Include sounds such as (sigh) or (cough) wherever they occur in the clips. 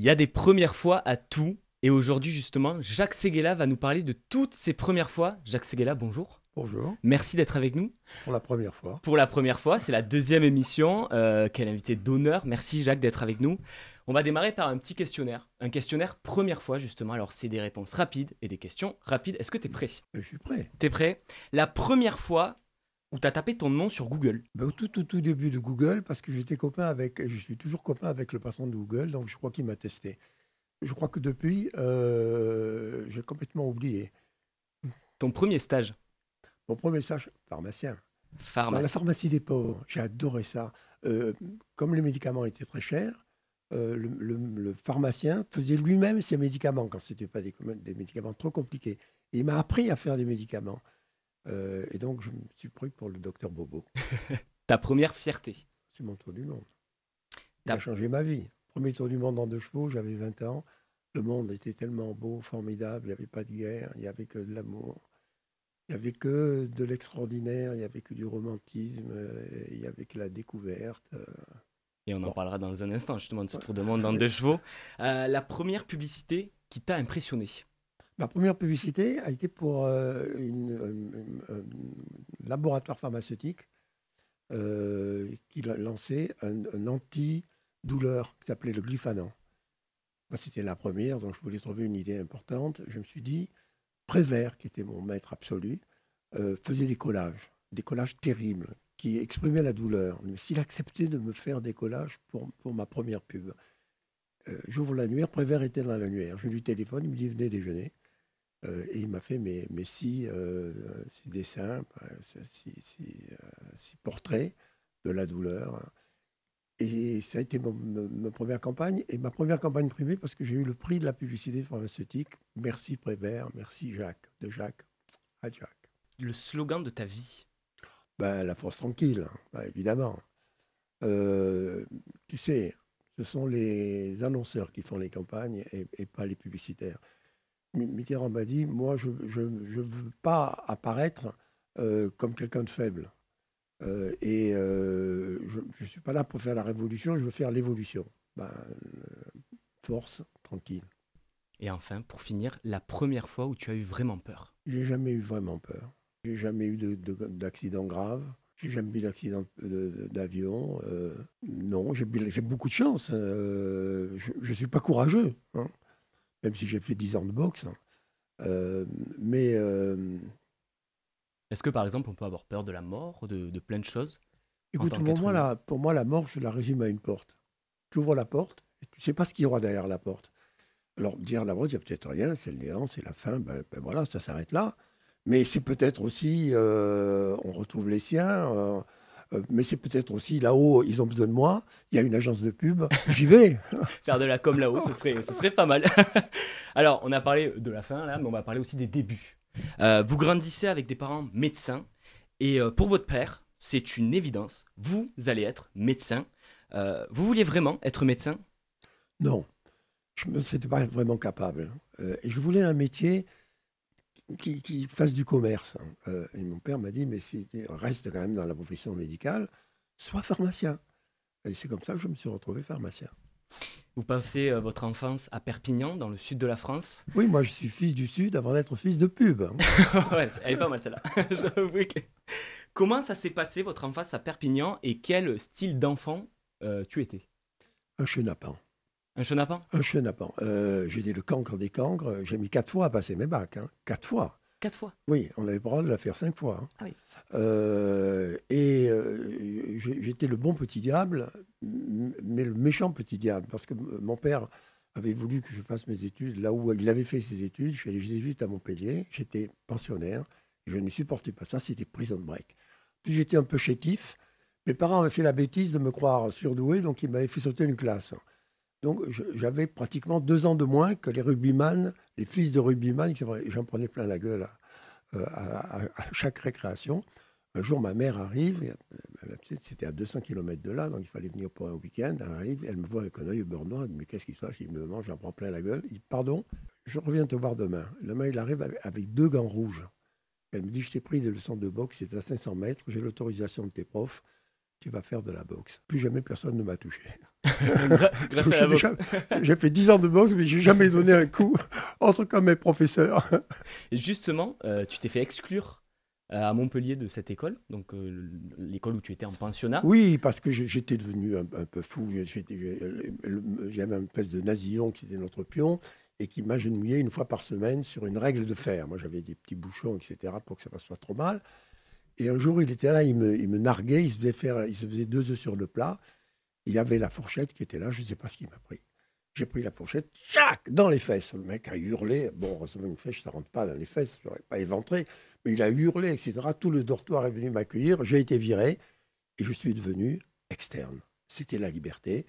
Il y a des premières fois à tout. Et aujourd'hui, justement, Jacques Seguela va nous parler de toutes ces premières fois. Jacques Seguela, bonjour. Bonjour. Merci d'être avec nous. Pour la première fois. Pour la première fois, c'est la deuxième émission. qu'elle euh, quel invité d'honneur. Merci Jacques d'être avec nous. On va démarrer par un petit questionnaire. Un questionnaire première fois, justement. Alors, c'est des réponses rapides et des questions rapides. Est-ce que tu es prêt Je suis prêt. Tu es prêt La première fois où tu as tapé ton nom sur Google bah, Au tout, tout, début de Google, parce que j'étais copain avec, je suis toujours copain avec le patron de Google, donc je crois qu'il m'a testé. Je crois que depuis, euh, j'ai complètement oublié. Ton premier stage Mon premier stage, pharmacien. Pharmacie. Dans la pharmacie des pauvres, j'ai adoré ça. Euh, comme les médicaments étaient très chers, euh, le, pharmacien faisait lui-même ses médicaments quand ce n'était pas des, des, médicaments trop compliqués. il m'a appris à faire des médicaments. Euh, et donc, je me suis pris pour le docteur Bobo. (laughs) Ta première fierté C'est mon tour du monde. Ça a changé ma vie. Premier tour du monde en deux chevaux, j'avais 20 ans. Le monde était tellement beau, formidable, il n'y avait pas de guerre, il n'y avait que de l'amour. Il n'y avait que de l'extraordinaire, il n'y avait que du romantisme, euh, il n'y avait que la découverte. Euh. Et on en parlera dans un instant, justement, de ce tour du monde en deux chevaux. la première publicité qui t'a impressionné Ma première publicité a été pour euh, un- laboratoire pharmaceutique euh, qui lançait un, anti-douleur qui s'appelait le glyphanant. c'était la première, donc je voulais trouver une idée importante. Je me suis dit, Prévert, qui était mon maître absolu, euh, faisait des collages, des collages terribles, qui exprimaient la douleur. s'il acceptait de me faire des collages pour, ma première pub, J'ouvre la nuire, Prévert était dans la nuire. Je lui téléphone, il me dit, venez déjeuner et il m'a fait mes, mes six, dessins, six, portraits de la douleur. Hein. Et ça a été ma première campagne, et ma première campagne privée, parce que j'ai eu le prix de la publicité pharmaceutique. Merci Prévert, merci Jacques, de Jacques à Jacques. Le slogan de ta vie bah, La force tranquille, hein, bah, évidemment. tu sais, ce sont les annonceurs qui font les campagnes et pas les publicitaires. Mitterrand m'a dit, moi, je ne veux pas apparaître euh, comme quelqu'un de faible. Euh, et euh, je ne suis pas là pour faire la révolution, je veux faire l'évolution. Ben, force, tranquille. Et enfin, pour finir, la première fois où tu as eu vraiment peur J'ai jamais eu vraiment peur. J'ai jamais eu d'accident grave. J'ai jamais eu d'accident d'avion. non, j'ai beaucoup de chance. Hein, je ne suis pas courageux. Hein même si j'ai fait 10 ans de boxe. Hein. Euh, mais. Euh, Est-ce que par exemple on peut avoir peur de la mort, de, plein de choses Écoute, pour moi, la, mort, je la résume à une porte. Tu ouvres la porte et tu ne sais pas ce qu'il y aura derrière la porte. Alors, dire la mort, il n'y a peut-être rien, c'est le néant, c'est la fin, ben, ben voilà, ça s'arrête là. Mais c'est peut-être aussi, euh, on retrouve les siens, euh, mais c'est peut-être aussi là-haut, ils ont besoin de moi, il y a une agence de pub, j'y vais. (laughs) Faire de la com là-haut, ce serait, ce serait pas mal. (laughs) Alors, on a parlé de la fin, là, mais on va parler aussi des débuts. Euh, vous grandissez avec des parents médecins, et euh, pour votre père, c'est une évidence, vous allez être médecin. vous vouliez vraiment être médecin Non, je ne me pas vraiment capable. Hein. et je voulais un métier qui, qui fassent du commerce. Hein. Euh, et mon père m'a dit, mais si reste quand même dans la profession médicale, sois pharmacien. Et c'est comme ça que je me suis retrouvé pharmacien. Vous passez euh, votre enfance à Perpignan, dans le sud de la France Oui, moi je suis fils du sud avant d'être fils de pub. Hein. (laughs) elle est pas mal celle-là. (laughs) (laughs) Comment ça s'est passé votre enfance à Perpignan et quel style d'enfant euh, tu étais Un chenapan. Un chenapan Un chenapan. J'étais euh, j'ai le cancre des cancres. J'ai mis quatre fois à passer mes bacs. Hein. Quatre fois. Quatre fois Oui, on avait le droit de la faire cinq fois. Hein. Ah oui. Euh, et euh, j'étais le bon petit diable, mais le méchant petit diable, parce que mon père avait voulu que je fasse mes études là où il avait fait ses études, chez les Jésuites à Montpellier. J'étais pensionnaire, je ne supportais pas ça, c'était prison de break. Puis j'étais un peu chétif. Mes parents avaient fait la bêtise de me croire surdoué, donc ils m'avaient fait sauter une classe. Donc j'avais pratiquement deux ans de moins que les rugbyman, les fils de rugbyman, j'en prenais plein la gueule euh, à, chaque récréation. Un jour, ma mère arrive, euh, c'était à 200 km de là, donc il fallait venir pour un week-end. Elle arrive, elle me voit avec un œil beurre elle dit Mais qu'est-ce qui se passe Il me mange, j'en prends plein la gueule. Il dit Pardon, je reviens te voir demain. Demain, il arrive avec deux gants rouges. Elle me dit Je t'ai pris des leçons de boxe, c'est à 500 mètres, j'ai l'autorisation de tes profs tu vas faire de la boxe. Plus jamais personne ne m'a touché. (laughs) (laughs) Grâce à la boxe. j'ai fait 10 ans de boxe, mais j'ai jamais donné un coup, (laughs) entre comme mes professeurs. Et justement, euh, tu t'es fait exclure euh, à Montpellier de cette école, donc euh, l'école où tu étais en pensionnat. Oui, parce que j'étais devenu un, peu fou. J'avais un espèce de nazillon qui était notre pion et qui m'agenouillait une fois par semaine sur une règle de fer. Moi, j'avais des petits bouchons, etc., pour que ça ne passe pas trop mal. Et un jour, il était là, il me, il me narguait, il se, faisait faire, il se faisait deux œufs sur le plat. Il y avait la fourchette qui était là, je ne sais pas ce qu'il m'a pris. J'ai pris la fourchette, tchac, dans les fesses. Le mec a hurlé. Bon, heureusement, une flèche, ça rentre pas dans les fesses, je n'aurais pas éventré. Mais il a hurlé, etc. Tout le dortoir est venu m'accueillir. J'ai été viré et je suis devenu externe. C'était la liberté.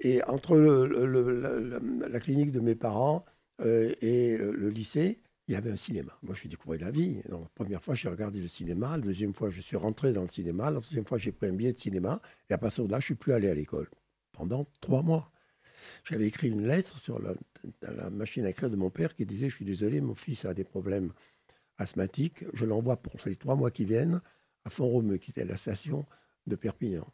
Et entre la, clinique de mes parents euh, et le lycée, il y avait un cinéma. Moi, j'ai découvert la vie. la première fois, j'ai regardé le cinéma. La deuxième fois, je suis rentré dans le cinéma. La troisième fois, j'ai pris un billet de cinéma. Et à partir de là, je ne suis plus allé à l'école pendant trois mois. J'avais écrit une lettre sur la, machine à écrire de mon père qui disait Je suis désolé, mon fils a des problèmes asthmatiques. Je l'envoie pour les trois mois qui viennent à Font-Romeu, qui était la station de Perpignan.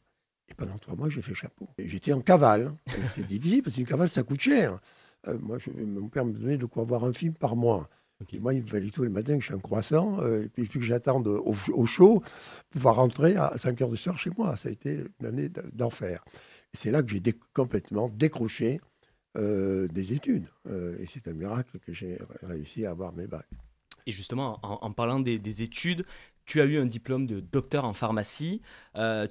Et pendant trois mois, j'ai fait chapeau. J'étais en cavale. C'est difficile parce qu'une cavale, ça coûte cher. Euh, moi, je, mon père me donnait de quoi voir un film par mois. Moi, il me fallait tous les matins que je suis un croissant, euh, et puis, que j'attende au, chaud chaud, pouvoir rentrer à 5 h du soir chez moi. Ça a été une année d'enfer. C'est là que j'ai complètement décroché euh, des études. Euh, et c'est un miracle que j'ai réussi à avoir mes bacs. Et justement, en, parlant des, des, études, tu as eu un diplôme de docteur en pharmacie.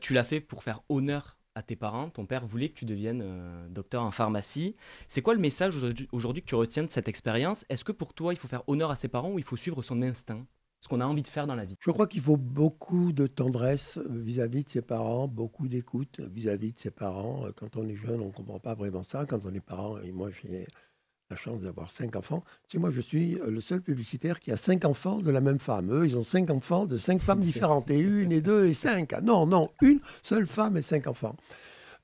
tu l'as fait pour faire honneur à tes parents, ton père voulait que tu deviennes euh, docteur en pharmacie. C'est quoi le message aujourd'hui que tu retiens de cette expérience Est-ce que pour toi, il faut faire honneur à ses parents ou il faut suivre son instinct Ce qu'on a envie de faire dans la vie Je crois qu'il faut beaucoup de tendresse euh, vis-à-vis de ses parents, beaucoup d'écoute euh, vis-à-vis de ses parents. Quand on est jeune, on ne comprend pas vraiment ça. Quand on est parent, et moi j'ai la chance d'avoir cinq enfants. moi, je suis euh, le seul publicitaire qui a cinq enfants de la même femme. Eux, ils ont cinq enfants de cinq femmes (laughs) différentes, et une, et deux, et cinq. Ah non, non, une seule femme et cinq enfants.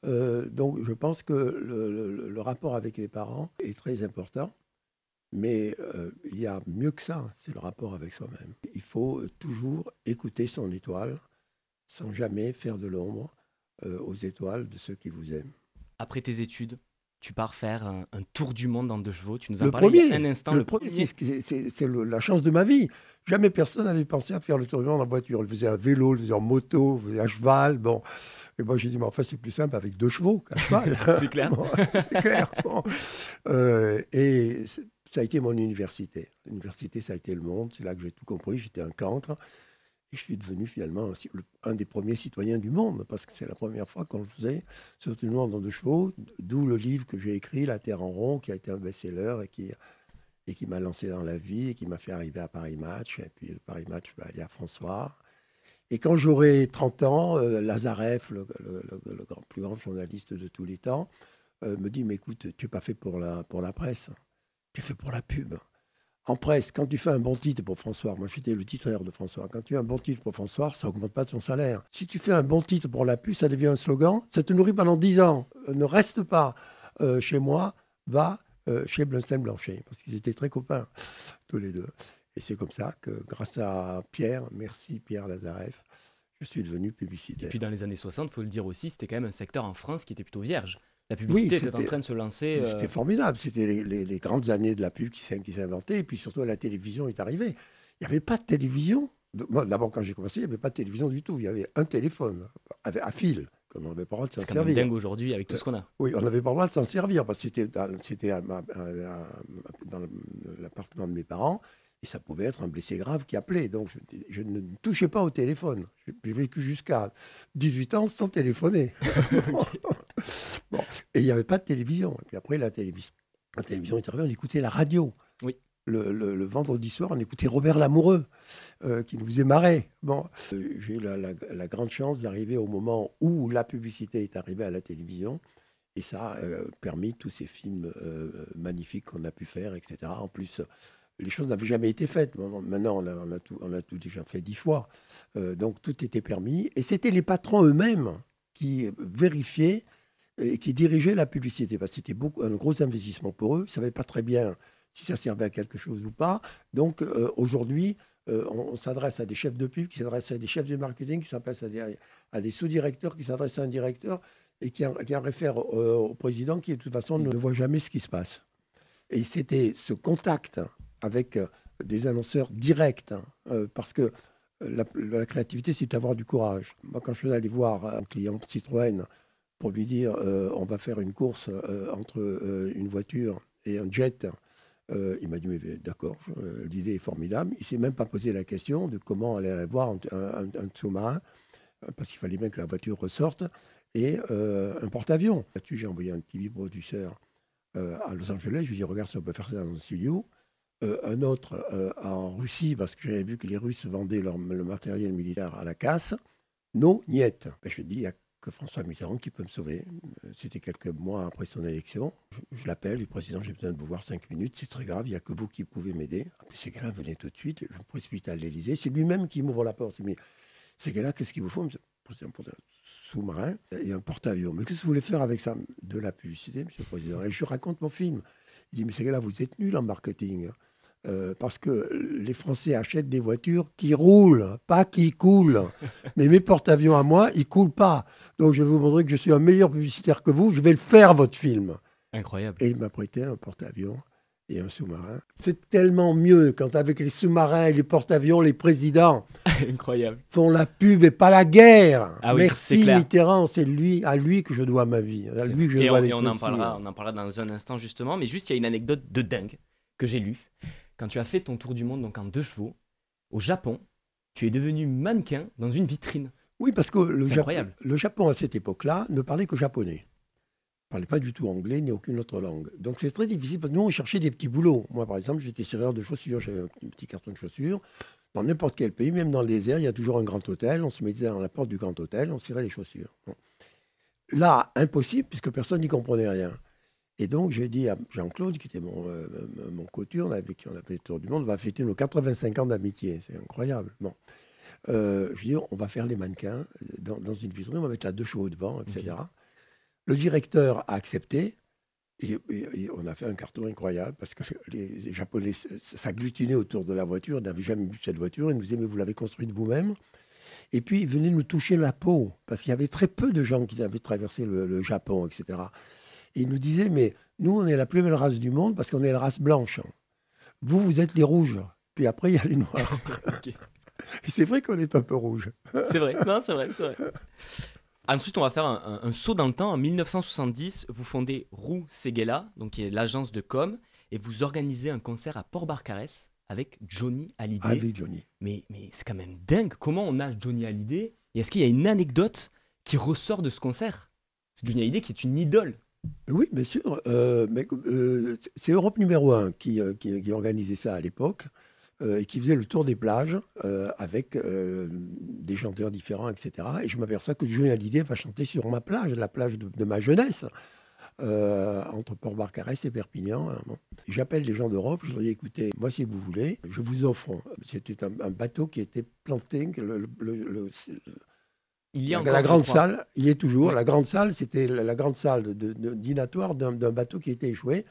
Euh, donc, je pense que le, rapport avec les parents est très important, mais euh, il y a mieux que ça, c'est le rapport avec soi-même. Il faut toujours écouter son étoile, sans jamais faire de l'ombre aux étoiles de ceux qui vous aiment. Après tes études, tu pars faire un, tour du monde en deux chevaux. Tu nous as parlé un instant. Le, premier, c'est la chance de ma vie. Jamais personne n'avait pensé à faire le tour du monde en voiture. Le faisait à vélo, le faisait en moto, il faisait à cheval. Bon. Et moi, j'ai dit, mais enfin, c'est plus simple avec deux chevaux cheval. (laughs) c'est clair. c'est clair. Euh, et ça a été mon université. L'université, ça a été le monde. C'est là que j'ai tout compris. J'étais un cancre je suis devenu finalement un, des premiers citoyens du monde, parce que c'est la première fois qu'on le faisait, monde dans deux chevaux, d'où le livre que j'ai écrit, La Terre en rond, qui a été un best-seller et qui, et qui m'a lancé dans la vie, et qui m'a fait arriver à Paris Match. Et puis le Paris Match va aller à François. Et quand j'aurai 30 ans, euh, Lazareff, le, grand, plus grand journaliste de tous les temps, euh, me dit, mais écoute, tu n'es pas fait pour la, pour la presse, tu es fait pour la pub en presse, quand tu fais un bon titre pour François, moi j'étais le titreur de François, quand tu fais un bon titre pour François, ça augmente pas ton salaire. Si tu fais un bon titre pour la puce, ça devient un slogan, ça te nourrit pendant dix ans. Euh, ne reste pas euh, chez moi, va euh, chez Blunstein Blanchet, parce qu'ils étaient très copains, tous les deux. Et c'est comme ça que, grâce à Pierre, merci Pierre Lazareff, je suis devenu publicitaire. Et puis dans les années 60, il faut le dire aussi, c'était quand même un secteur en France qui était plutôt vierge la publicité était, en train de se lancer. Euh, c'était formidable. C'était les, grandes années de la pub qui s'est inventée. Et puis surtout, la télévision est arrivée. Il n'y avait pas de télévision. d'abord, quand j'ai commencé, il n'y avait pas de télévision du tout. Il y avait un téléphone à fil. Comme on n'avait pas le droit de s'en servir. C'est dingue aujourd'hui avec tout ce qu'on a. Euh, oui, on n'avait pas le droit de s'en servir parce que c'était dans, l'appartement de mes parents et ça pouvait être un blessé grave qui appelait. Donc je, ne touchais pas au téléphone. J'ai vécu jusqu'à 18 ans sans téléphoner. (laughs) (laughs) Et il n'y avait pas de télévision. Et puis après, la télévision, la télévision est arrivée, on écoutait la radio. Le, vendredi soir, on écoutait Robert Lamoureux, euh, qui nous faisait marrer. Bon, euh, j'ai eu la, grande chance d'arriver au moment où la publicité est arrivée à la télévision. Et ça a euh, permis tous ces films magnifiques qu'on a pu faire, etc. En plus, les choses n'avaient jamais été faites. Maintenant, on a, tout, on a tout, déjà fait dix fois. donc, tout était permis. Et c'était les patrons eux-mêmes qui vérifiaient et qui dirigeait la publicité. Parce que c'était beaucoup, un gros investissement pour eux. Ils ne savaient pas très bien si ça servait à quelque chose ou pas. Donc euh, aujourd'hui, euh, on, s'adresse à des chefs de pub, qui s'adressent à des chefs de marketing, qui s'adressent à des, sous-directeurs, qui s'adressent à un directeur et qui en, qui réfère euh, au président qui, de toute façon, ne voit jamais ce qui se passe. Et c'était ce contact avec des annonceurs directs, hein, parce que la, la créativité, c'est d'avoir du courage. Moi, quand je suis allé voir un client Citroën, lui dire euh, on va faire une course euh, entre euh, une voiture et un jet. il m'a dit mais d'accord, l'idée est formidable. Il s'est même pas posé la question de comment aller avoir un, sous-marin parce qu'il fallait bien que la voiture ressorte et un porte-avions. Là-dessus, j'ai envoyé un petit producteur à Los Angeles. Je lui ai dit regarde si on peut faire ça dans un studio. un autre en Russie parce que j'avais vu que les Russes vendaient leur, le matériel militaire à la casse. Non, niette. Ben, je dis il que François Mitterrand qui peut me sauver. Euh, c'était quelques mois après son élection. Je, l'appelle, le président, j'ai besoin de vous voir cinq minutes, c'est très grave, il n'y a que vous qui pouvez m'aider. C'est ah, ces gars-là venez tout de suite, je me précipite à l'Élysée. C'est lui-même qui m'ouvre la porte. Il ces là qu'est-ce qu'il vous faut président pour un euh, sous-marin et un porte-avions. Mais qu'est-ce que vous voulez faire avec ça De la publicité, monsieur le président. Et je raconte mon film. Il dit, mais ces gars-là, vous êtes nul en marketing. Hein. Euh, parce que les Français achètent des voitures qui roulent, pas qui coulent. (laughs) Mais mes porte-avions à moi, ils coulent pas. Donc je vais vous montrer que je suis un meilleur publicitaire que vous. Je vais le faire, votre film. Incroyable. Et il m'a prêté un porte-avions et un sous-marin. C'est tellement mieux quand avec les sous-marins et les porte-avions, les présidents (laughs) Incroyable. font la pub et pas la guerre. Ah Merci Mitterrand, c'est lui, à lui que je dois ma vie, lui je et on en, parlera, on en parlera dans un instant justement, mais juste il y a une anecdote de dingue que j'ai lue quand tu as fait ton tour du monde donc en deux chevaux, au Japon, tu es devenu mannequin dans une vitrine. Oui, parce que le, Japon, à cette époque-là ne parlait que japonais. ne parlait pas du tout anglais ni aucune autre langue. Donc c'est très difficile parce que nous, on cherchait des petits boulots. Moi, par exemple, j'étais serreur de chaussures, j'avais un petit carton de chaussures. Dans n'importe quel pays, même dans le désert, il y a toujours un grand hôtel. On se mettait dans la porte du grand hôtel, on serrait les chaussures. Là, impossible puisque personne n'y comprenait rien. Et donc, j'ai dit à Jean-Claude, qui était mon, euh, mon couture, avec qui on a fait le tour du monde, on va fêter nos 85 ans d'amitié. C'est incroyable. Bon. Euh, je dis, on va faire les mannequins euh, dans, une viserie, on va mettre la deux chevaux devant, etc. Le directeur a accepté. Et, on a fait un carton incroyable parce que (laughs) les Japonais s'agglutinaient autour de la voiture, n'avaient jamais vu cette voiture. Ils nous disaient, mais vous l'avez construite vous-même. Et puis, ils venaient nous toucher la peau parce qu'il y avait très peu de gens qui avaient traversé le Japon, etc il nous disait, mais nous, on est la plus belle race du monde parce qu'on est la race blanche. Vous, vous êtes les rouges. Puis après, il y a les noirs. (laughs) c'est vrai qu'on est un peu rouge. c'est vrai, non, c'est vrai, (laughs) Ensuite, on va faire un, saut dans le temps. En 1970, vous fondez Roux Seguela, donc qui est l'agence de com, et vous organisez un concert à Port-Barcarès avec Johnny Hallyday. Avec Johnny. Mais, mais c'est quand même dingue. Comment on a Johnny Hallyday Et est-ce qu'il y a une anecdote qui ressort de ce concert C'est Johnny Hallyday qui est une idole oui, bien sûr. Euh, euh, c'est Europe numéro 1 euh, qui, qui, organisait ça à l'époque et qui faisait le tour des plages avec des chanteurs différents, etc. Et je m'aperçois que Julien Hallyday va chanter sur ma plage, la plage de, ma jeunesse. entre Port-Barcarès et Perpignan. Hein, J'appelle les gens d'Europe, je leur dis écoutez, moi si vous voulez, je vous offre. C'était un, bateau qui était planté, il y la, grande salle, il y est toujours. La grande salle, c'était la, grande salle de, dînatoire d'un bateau qui était échoué.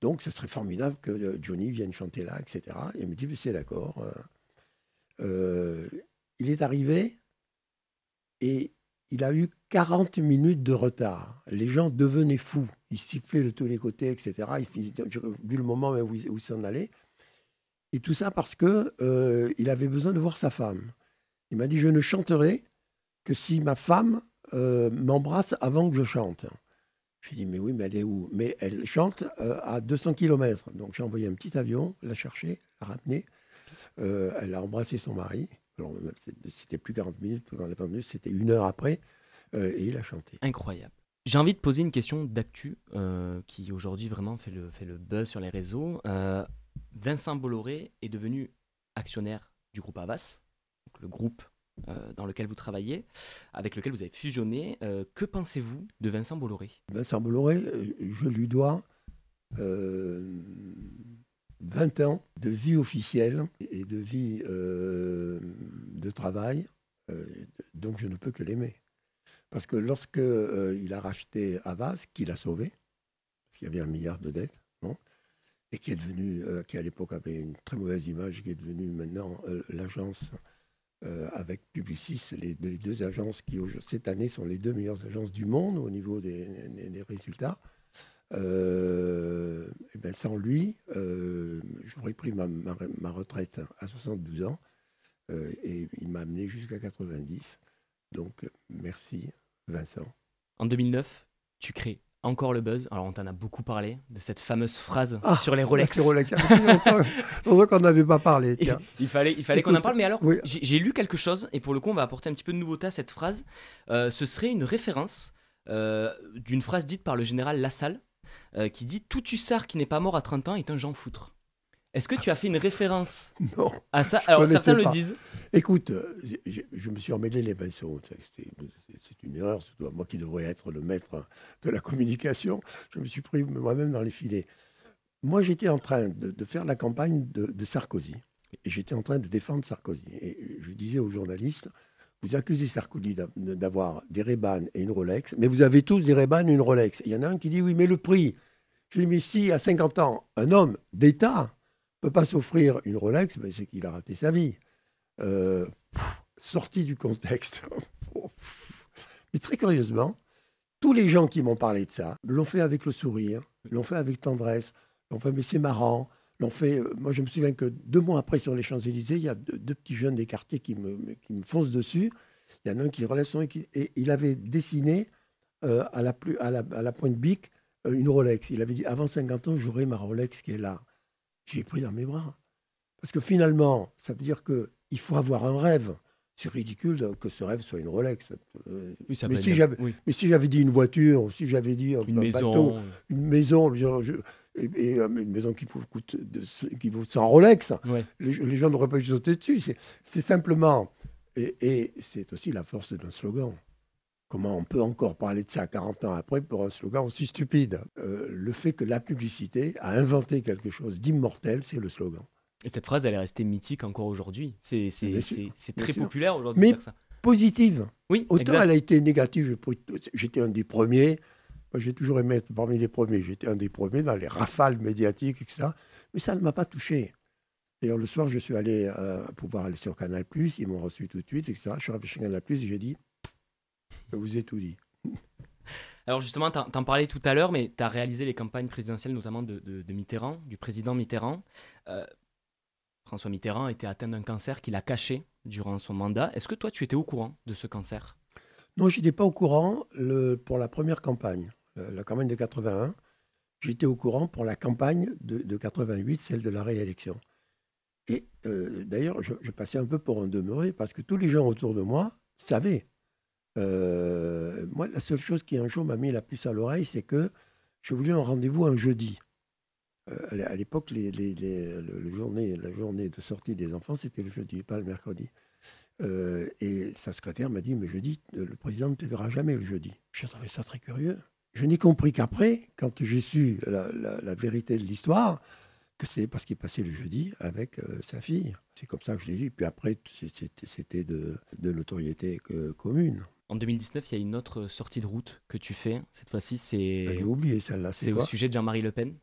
Donc, ce serait formidable que euh, Johnny vienne chanter là, etc. Et il me dit, c'est d'accord. Hein. Euh, il est arrivé et il a eu 40 minutes de retard. Les gens devenaient fous. Ils sifflaient de tous les côtés, etc. J'ai vu le moment où, où s'en allait. Et tout ça parce que euh, il avait besoin de voir sa femme. Il m'a dit, je ne chanterai que si ma femme euh, m'embrasse avant que je chante. J'ai dit, mais oui, mais elle est où Mais elle chante euh, à 200 km. Donc j'ai envoyé un petit avion la chercher, la ramener. Euh, elle a embrassé son mari. c'était plus 40 minutes, minutes, c'était une heure après. et il a chanté. Incroyable. J'ai envie de poser une question d'actu qui aujourd'hui vraiment fait le, fait le buzz sur les réseaux. Vincent Bolloré est devenu actionnaire du groupe Avas, le groupe euh, dans lequel vous travaillez, avec lequel vous avez fusionné. Euh, que pensez-vous de Vincent Bolloré Vincent Bolloré, euh, je lui dois 20 ans de vie officielle et de vie de travail, donc je ne peux que l'aimer. Parce que lorsque il a racheté Avaz, qu'il a sauvé, parce qu'il y avait un milliard de dettes, et qui est devenu, qui à l'époque avait une très mauvaise image, qui est devenu maintenant l'agence euh, avec Publicis, les, deux agences qui, cette année, sont les deux meilleures agences du monde au niveau des, résultats. Euh, ben, sans lui, euh, j'aurais pris ma, retraite à 72 ans et il m'a amené jusqu'à 90. Donc, merci Vincent. En 2009, tu crées encore le buzz. Alors, on t'en a beaucoup parlé de cette fameuse phrase ah, sur les Rolex. Sur Rolex. Ah, (laughs) qu'on n'avait pas parlé. Tiens. Il fallait, qu'on en parle. Mais alors, j'ai lu quelque chose, et pour le coup, on va apporter un petit peu de nouveauté à cette phrase. Euh, ce serait une référence euh, d'une phrase dite par le général Lassalle, euh, qui dit Tout hussard qui n'est pas mort à 30 ans est un Jean Foutre. Est-ce que tu as fait une référence à ça Alors certains le disent. Écoute, euh, je, me suis emmêlé les pinceaux. C'est une erreur, c'est moi qui devrais être le maître de la communication. Je me suis pris moi-même dans les filets. Moi, j'étais en train de, faire la campagne de, Sarkozy. Et j'étais en train de défendre Sarkozy. Et je disais aux journalistes, vous accusez Sarkozy d'avoir des ray et une Rolex, mais vous avez tous des ray et une Rolex. Il y en a un qui dit, oui, mais le prix. Je lui dis, mais si, à 50 ans, un homme d'État peut pas s'offrir une Rolex, mais c'est qu'il a raté sa vie. Euh, sorti du contexte. (laughs) Oh, mais très curieusement, tous les gens qui m'ont parlé de ça l'ont fait avec le sourire, l'ont fait avec tendresse, l'ont fait, mais c'est marrant. L'ont fait. Euh, moi, je me souviens que deux mois après, sur les Champs-Élysées, il y a deux, petits jeunes des quartiers qui me, me foncent dessus. Il y en a un qui relève son. Et il avait dessiné euh, à, la à, la, à la pointe bique une Rolex. Il avait dit Avant 50 ans, j'aurai ma Rolex qui est là j'ai pris dans mes bras. Parce que finalement, ça veut dire qu'il faut avoir un rêve. C'est ridicule que ce rêve soit une Rolex. Euh, mais, si j'avais, dit une voiture, ou si j'avais dit un, une maison, bateau, une maison, euh, une maison qui vaut, coûte 100 Rolex, les, gens n'auraient pas eu sauter dessus. C'est, simplement, et, et c'est aussi la force d'un slogan. Comment on peut encore parler de ça 40 ans après pour un slogan aussi stupide euh, Le fait que la publicité a inventé quelque chose d'immortel, c'est le slogan. Et cette phrase, elle est restée mythique encore aujourd'hui. C'est très populaire aujourd'hui Mais Positive. Oui, Autant elle a été négative, j'étais un des premiers. Moi, J'ai toujours aimé être parmi les premiers. J'étais un des premiers dans les rafales médiatiques et ça. Mais ça ne m'a pas touché. D'ailleurs, le soir, je suis allé euh, pouvoir aller sur Canal+, ils m'ont reçu tout de suite, etc. Je suis arrivé chez Canal+, j'ai dit, je vous ai tout dit. (laughs) Alors justement, tu en parlais tout à l'heure, mais tu as réalisé les campagnes présidentielles, notamment de, Mitterrand, du président Mitterrand. Euh, François Mitterrand était atteint d'un cancer qu'il a caché durant son mandat. Est-ce que toi, tu étais au courant de ce cancer Non, j'étais pas au courant pour la première campagne, la, campagne de 81. J'étais au courant pour la campagne de, 88, celle de la réélection. Et euh, d'ailleurs, je, passais un peu pour en demeurer parce que tous les gens autour de moi savaient euh, moi, la seule chose qui un jour m'a mis la puce à l'oreille, c'est que je voulais un rendez-vous un jeudi. Euh, à l'époque, la journée de sortie des enfants, c'était le jeudi, pas le mercredi. Euh, et sa secrétaire m'a dit, mais jeudi, le président ne te verra jamais le jeudi. J'ai trouvé ça très curieux. Je n'ai compris qu'après, quand j'ai su la, vérité de l'histoire, que c'est parce qu'il passait le jeudi avec sa fille. C'est comme ça que je l'ai dit. Puis après, c'était de notoriété commune. En 2019, il y a une autre sortie de route que tu fais. Cette fois-ci, c'est. Ah, c'est au sujet de Jean-Marie Le Pen,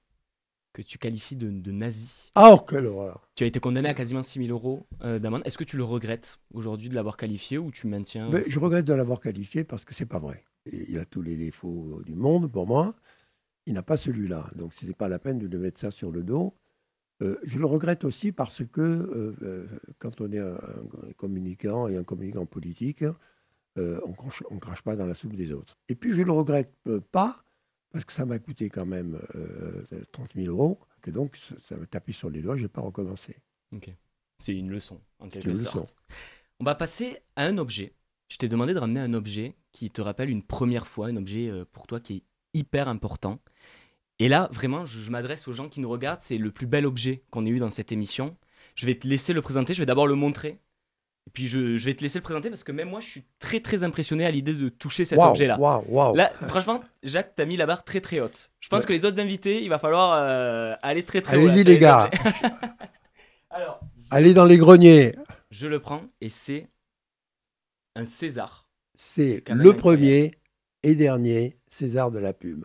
que tu qualifies de, nazi. Ah, oh, quelle horreur Tu as été condamné à quasiment 6 000 euros euh, d'amende. Est-ce que tu le regrettes aujourd'hui de l'avoir qualifié ou tu maintiens. je regrette de l'avoir qualifié parce que c'est pas vrai. Il a tous les défauts euh, du monde pour moi. Il n'a pas celui-là. Donc, ce n'est pas la peine de le mettre ça sur le dos. Euh, je le regrette aussi parce que quand on est un communicant et un communicant politique, euh, on ne crache pas dans la soupe des autres. Et puis je ne le regrette euh, pas, parce que ça m'a coûté quand même 30 euh, 000 euros, que donc ça m'a tapé sur les doigts, je n'ai pas recommencé. Ok. C'est une leçon, en quelque sorte. On va passer à un objet. Je t'ai demandé de ramener un objet qui te rappelle une première fois, un objet pour toi qui est hyper important. Et là, vraiment, je m'adresse aux gens qui nous regardent, c'est le plus bel objet qu'on ait eu dans cette émission. Je vais te laisser le présenter, je vais d'abord le montrer et puis je, vais te laisser le présenter parce que même moi, je suis très très impressionné à l'idée de toucher cet objet-là. Là, franchement, Jacques, t'as mis la barre très très haute. Je pense que les autres invités, il va falloir euh, aller très très allez haut. Allez-y les gars. (laughs) (laughs) Allez dans les greniers. Je le prends et c'est un César. C'est le premier et dernier César de la pub.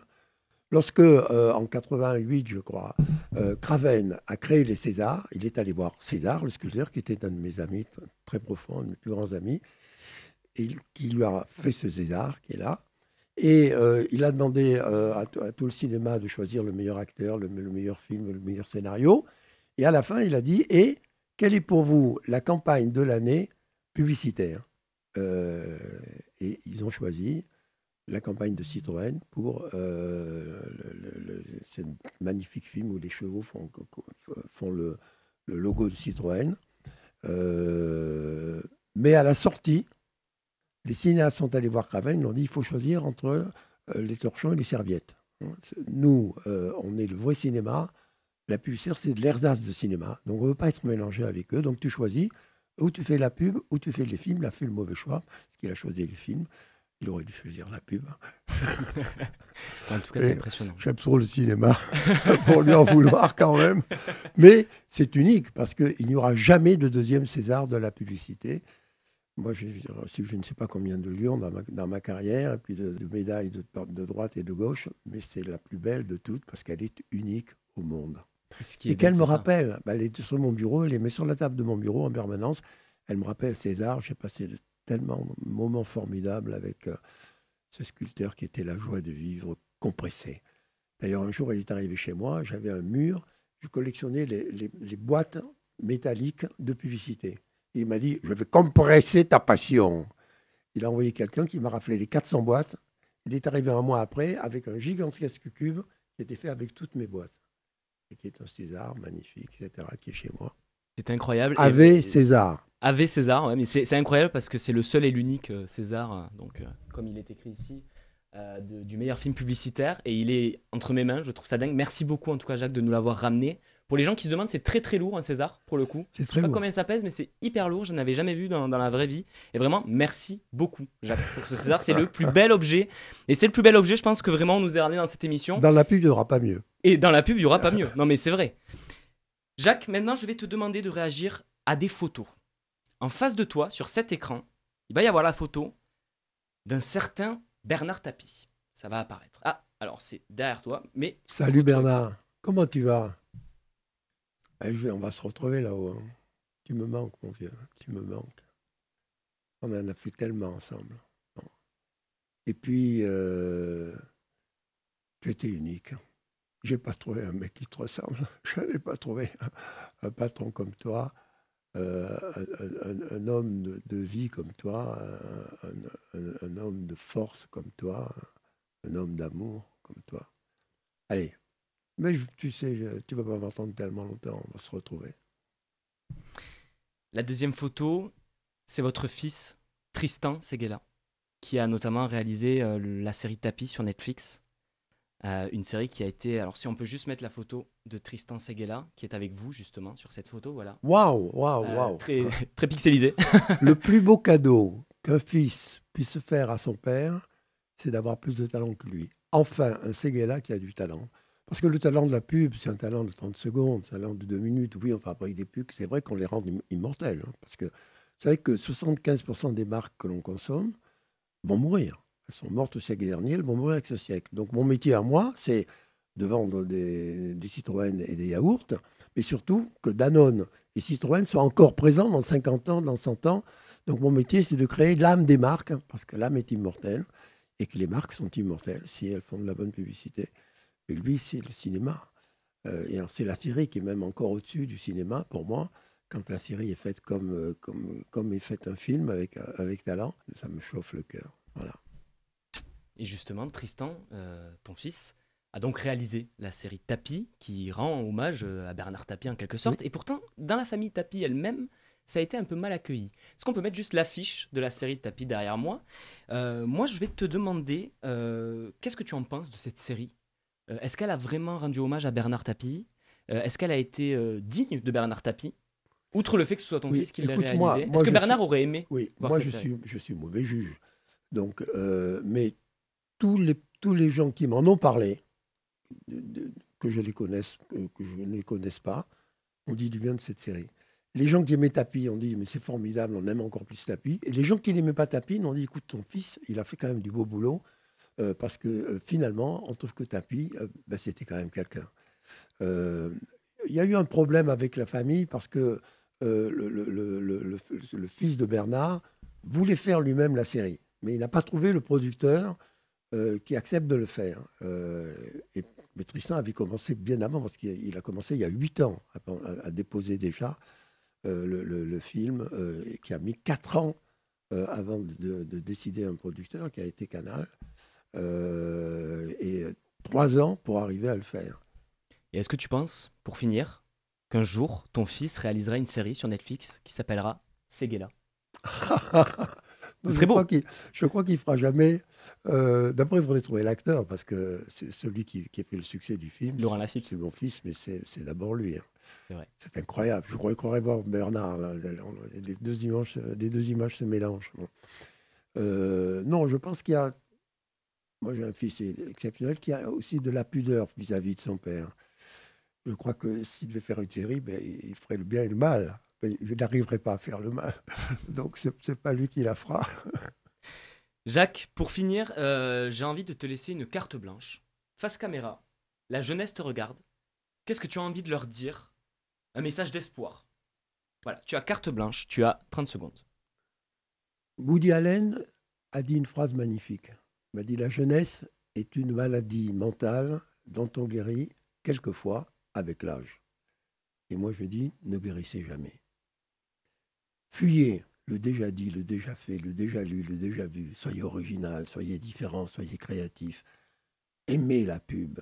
Lorsque, euh, en 88, je crois, euh, Craven a créé les Césars, il est allé voir César, le sculpteur, qui était un de mes amis très profond, un de mes plus grands amis, et qui lui a fait ce César qui est là. Et euh, il a demandé à, tout le cinéma de choisir le meilleur acteur, le, le, meilleur film, le meilleur scénario. Et à la fin, il a dit Et quelle est pour vous la campagne de l'année publicitaire Et ils ont choisi la campagne de Citroën pour euh, magnifique film où les chevaux font, font le, logo de Citroën. Euh, mais à la sortie, les cinéastes sont allés voir Craven, ils ont dit il faut choisir entre euh, les torchons et les serviettes. Nous, euh, on est le vrai cinéma. La pub c'est de l'ersatz de cinéma. Donc, on ne veut pas être mélangé avec eux. Donc, tu choisis ou tu fais la pub ou tu fais les films. Il a fait le mauvais choix, parce qu'il a choisi les films. Il aurait dû choisir la pub. Hein. (laughs) en tout cas, c'est impressionnant. J'aime trop le cinéma (laughs) pour lui en vouloir quand même. Mais c'est unique parce qu'il n'y aura jamais de deuxième César de la publicité. Moi, j'ai reçu je ne sais pas combien de lions dans ma, carrière, et puis de, médailles de, de, droite et de gauche, mais c'est la plus belle de toutes parce qu'elle est unique au monde. et qu'elle me rappelle, bah, elle est sur mon bureau, elle les met sur la table de mon bureau en permanence. Elle me rappelle César, j'ai passé de tellement moment formidable avec euh, ce sculpteur qui était la joie de vivre compressé. D'ailleurs, un jour, il est arrivé chez moi, j'avais un mur, je collectionnais les, boîtes métalliques de publicité. il m'a dit, je vais compresser ta passion. Il a envoyé quelqu'un qui m'a raflé les 400 boîtes. Il est arrivé un mois après avec un gigantesque cube qui était fait avec toutes mes boîtes. Et qui est un César magnifique, etc., qui est chez moi. C'est incroyable. Avait César. Avec César, mais c'est incroyable parce que c'est le seul et l'unique euh, César, euh, donc euh, comme il est écrit ici, du meilleur film publicitaire et il est entre mes mains. Je trouve ça dingue. Merci beaucoup en tout cas Jacques de nous l'avoir ramené. Pour les gens qui se demandent, c'est très très lourd un César pour le coup. C'est très Je sais pas combien ça pèse, mais c'est hyper lourd. Je n'avais jamais vu dans, dans, la vraie vie. Et vraiment, merci beaucoup Jacques pour ce César. C'est le plus bel objet et c'est le plus bel objet. Je pense que vraiment on nous est ramené dans cette émission. Dans la pub, il n'y aura pas mieux. Et dans la pub, il n'y aura pas mieux. Non mais c'est vrai. Jacques, maintenant je vais te demander de réagir à des photos en face de toi, sur cet écran, il va y avoir la photo d'un certain Bernard Tapie. Ça va apparaître. Ah, alors c'est derrière toi, mais... Salut Bernard, comment tu vas eh, On va se retrouver là-haut. Hein. Tu me manques, mon vieux, tu me manques. On en a fait tellement ensemble. Et puis, euh, tu étais unique. Hein. J'ai pas trouvé un mec qui te ressemble. (laughs) Je n'ai pas trouvé un patron comme toi. Euh, un, homme de, vie comme toi, un, homme de force comme toi, un homme d'amour comme toi. Allez, mais tu sais, tu tu vas pas m'entendre tellement longtemps, on va se retrouver. La deuxième photo, c'est votre fils, Tristan Seguela, qui a notamment réalisé euh, la série Tapis sur Netflix. Euh, une série qui a été. Alors, si on peut juste mettre la photo de Tristan Seguela, qui est avec vous justement sur cette photo, voilà. Waouh, waouh, euh, waouh. (laughs) Très, pixelisé. le (laughs) plus beau cadeau qu'un fils puisse faire à son père, c'est d'avoir plus de talent que lui. Enfin, un Seguela qui a du talent. Parce que le talent de la pub, c'est un talent de 30 secondes, un talent de 2 minutes. Oui, on fabrique des pubs, c'est vrai qu'on les rend immortels. Hein, parce que vous savez que 75% des marques que l'on consomme vont mourir. Elles sont mortes au siècle dernier, elles vont mourir avec ce siècle. Donc mon métier à moi, c'est de vendre des, Citroën et des yaourts, mais surtout que Danone et Citroën soient encore présents dans 50 ans, dans 100 ans. Donc mon métier, c'est de créer l'âme des marques, parce que l'âme est immortelle, et que les marques sont immortelles si elles font de la bonne publicité. Et lui, c'est le cinéma. Euh, et c'est la série qui est même encore au-dessus du cinéma, pour moi, quand la série est faite comme, euh, comme, comme est faite un film avec, euh, avec talent, ça me chauffe le cœur. Voilà. Et justement, Tristan, euh, ton fils, a donc réalisé la série Tapi, qui rend hommage euh, à Bernard Tapi en quelque sorte. Et pourtant, dans la famille Tapi elle-même, ça a été un peu mal accueilli. Est-ce qu'on peut mettre juste l'affiche de la série derrière moi euh, Moi, je vais te demander, qu'est-ce que tu en penses de cette série Est-ce qu'elle a vraiment rendu hommage à Bernard tapis Est-ce qu'elle a été digne de Bernard tapis Outre le fait que ce soit ton fils qui l'a réalisé, est-ce que Bernard aurait aimé Oui, moi je, suis, je suis mauvais juge. Donc, mais tous les, tous les gens qui m'en ont parlé, que je les connaisse, que je ne les connaisse pas, ont dit du bien de cette série. Les gens qui aimaient Tapi ont dit mais c'est formidable, on aime encore plus Tapi. Et les gens qui n'aimaient pas Tapi ont dit écoute ton fils, il a fait quand même du beau boulot euh, parce que euh, finalement on trouve que Tapi, euh, ben, c'était quand même quelqu'un. Il y a eu un problème avec la famille parce que le, le, fils de Bernard voulait faire lui-même la série, mais il n'a pas trouvé le producteur euh, qui accepte de le faire. Euh, et, mais Tristan avait commencé bien avant, parce qu'il a commencé il y a huit ans à, déposer déjà euh, le, film, qui a mis quatre ans avant de, de, décider un producteur, qui a été Canal, et trois ans pour arriver à le faire. Et est-ce que tu penses, pour finir, qu'un jour, ton fils réalisera une série sur Netflix qui s'appellera Seguela (laughs) je crois qu'il fera jamais. Euh, D'abord, il faudrait trouver l'acteur, parce que c'est celui qui, a fait le succès du film. Laurent Lafitte. C'est mon fils, mais c'est d'abord lui. Hein. C'est incroyable. Je crois voir Bernard. Les, deux images, se mélangent. Euh, non, je pense qu'il y a. Moi, j'ai un fils exceptionnel qui a aussi de la pudeur vis-à-vis de son père. Je crois que s'il devait faire une série, ben, il ferait le bien et le mal je n'arriverai pas à faire le mal. (laughs) Donc, ce n'est pas lui qui la fera. (laughs) Jacques, pour finir, euh, j'ai envie de te laisser une carte blanche. Face caméra, la jeunesse te regarde. Qu'est-ce que tu as envie de leur dire Un message d'espoir. Voilà, tu as carte blanche, tu as 30 secondes. Woody Allen a dit une phrase magnifique. Il m'a dit La jeunesse est une maladie mentale dont on guérit quelquefois avec l'âge. Et moi je dis Ne guérissez jamais. Fuyez le déjà dit, le déjà fait, le déjà lu, le déjà vu. Soyez original, soyez différent, soyez créatif. Aimez la pub,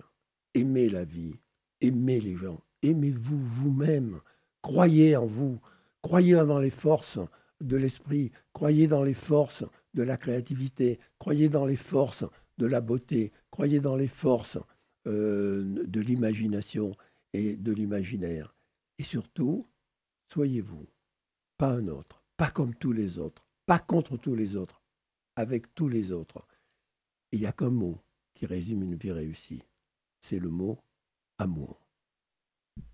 aimez la vie, aimez les gens, aimez-vous vous-même, croyez en vous, croyez dans les forces de l'esprit, croyez dans les forces de la créativité, croyez dans les forces de la beauté, croyez dans les forces euh, de l'imagination et de l'imaginaire. Et surtout, soyez vous pas un autre, pas comme tous les autres, pas contre tous les autres, avec tous les autres. Il n'y a qu'un mot qui résume une vie réussie, c'est le mot amour.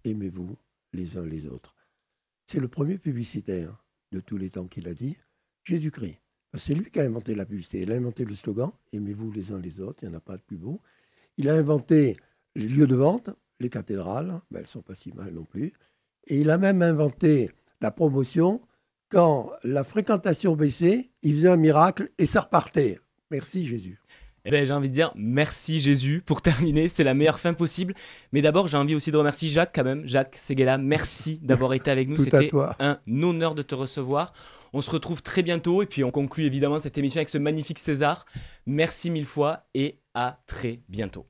Aimez-vous les uns les autres. C'est le premier publicitaire de tous les temps qu'il a dit, Jésus-Christ. C'est lui qui a inventé la publicité. Il a inventé le slogan Aimez-vous les uns les autres, il n'y en a pas de plus beau. Il a inventé les lieux de vente, les cathédrales, ben, elles ne sont pas si mal non plus. Et il a même inventé la promotion, quand la fréquentation baissait, il faisait un miracle et ça repartait. Merci Jésus. Eh ben, j'ai envie de dire merci Jésus pour terminer, c'est la meilleure fin possible. Mais d'abord, j'ai envie aussi de remercier Jacques quand même. Jacques Seguela, merci d'avoir été avec nous. C'était un honneur de te recevoir. On se retrouve très bientôt et puis on conclut évidemment cette émission avec ce magnifique César. Merci mille fois et à très bientôt.